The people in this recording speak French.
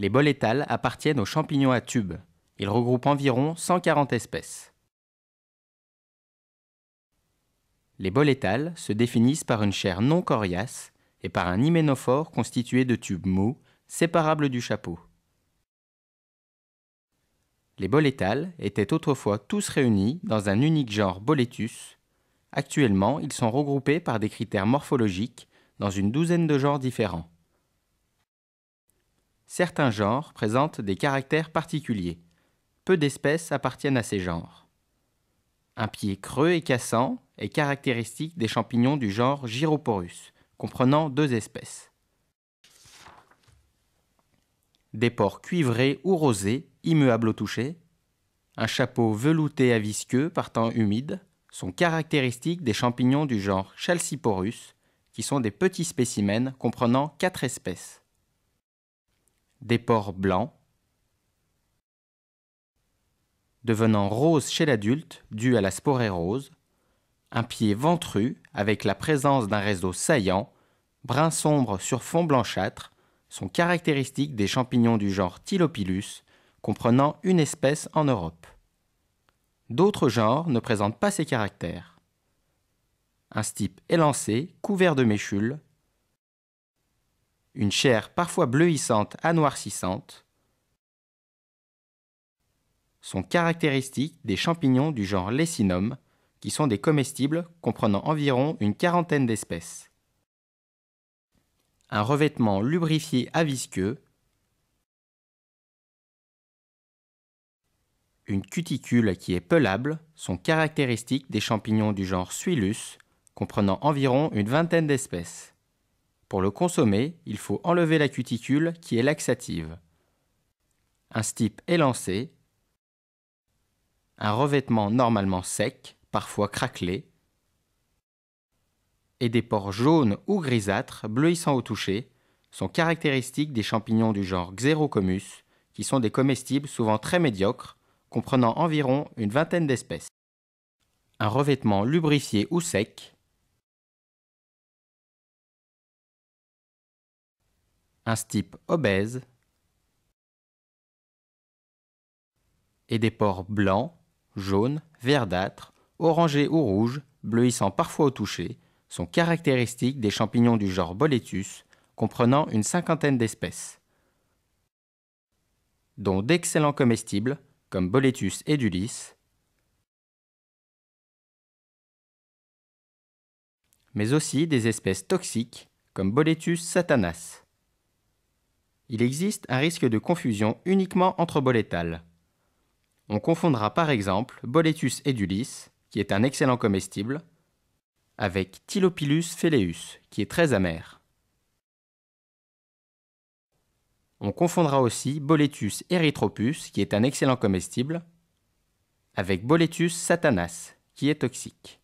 Les bolétales appartiennent aux champignons à tubes. Ils regroupent environ 140 espèces. Les bolétales se définissent par une chair non coriace et par un hyménophore constitué de tubes mous, séparables du chapeau. Les bolétales étaient autrefois tous réunis dans un unique genre Boletus. Actuellement, ils sont regroupés par des critères morphologiques dans une douzaine de genres différents certains genres présentent des caractères particuliers. Peu d'espèces appartiennent à ces genres. Un pied creux et cassant est caractéristique des champignons du genre Gyroporus, comprenant deux espèces. Des pores cuivrés ou rosés, immuables au toucher, un chapeau velouté à visqueux par temps humide sont caractéristiques des champignons du genre Chalciporus, qui sont des petits spécimens comprenant quatre espèces des pores blancs, devenant rose chez l'adulte dû à la sporée rose, un pied ventru avec la présence d'un réseau saillant, brun sombre sur fond blanchâtre, sont caractéristiques des champignons du genre Tylopilus, comprenant une espèce en Europe. D'autres genres ne présentent pas ces caractères. Un stipe élancé, couvert de méchules, une chair parfois bleuissante à noircissante, sont caractéristiques des champignons du genre Lessinum, qui sont des comestibles comprenant environ une quarantaine d'espèces. Un revêtement lubrifié à visqueux, une cuticule qui est pelable sont caractéristiques des champignons du genre Suillus, comprenant environ une vingtaine d'espèces. Pour le consommer, il faut enlever la cuticule qui est laxative. Un stipe élancé, un revêtement normalement sec, parfois craquelé, et des pores jaunes ou grisâtres, bleuissants au toucher, sont caractéristiques des champignons du genre Xerocomus, qui sont des comestibles souvent très médiocres, comprenant environ une vingtaine d'espèces. Un revêtement lubrifié ou sec, un stipe obèse et des porcs blancs, jaunes, verdâtres, orangés ou rouges, bleuissant parfois au toucher, sont caractéristiques des champignons du genre Boletus, comprenant une cinquantaine d'espèces, dont d'excellents comestibles, comme Boletus edulis, mais aussi des espèces toxiques, comme Boletus satanas il existe un risque de confusion uniquement entre bolétales. On confondra par exemple Boletus edulis, qui est un excellent comestible, avec Tylopilus felleus, qui est très amer. On confondra aussi Boletus erythropus, qui est un excellent comestible, avec Boletus satanas, qui est toxique.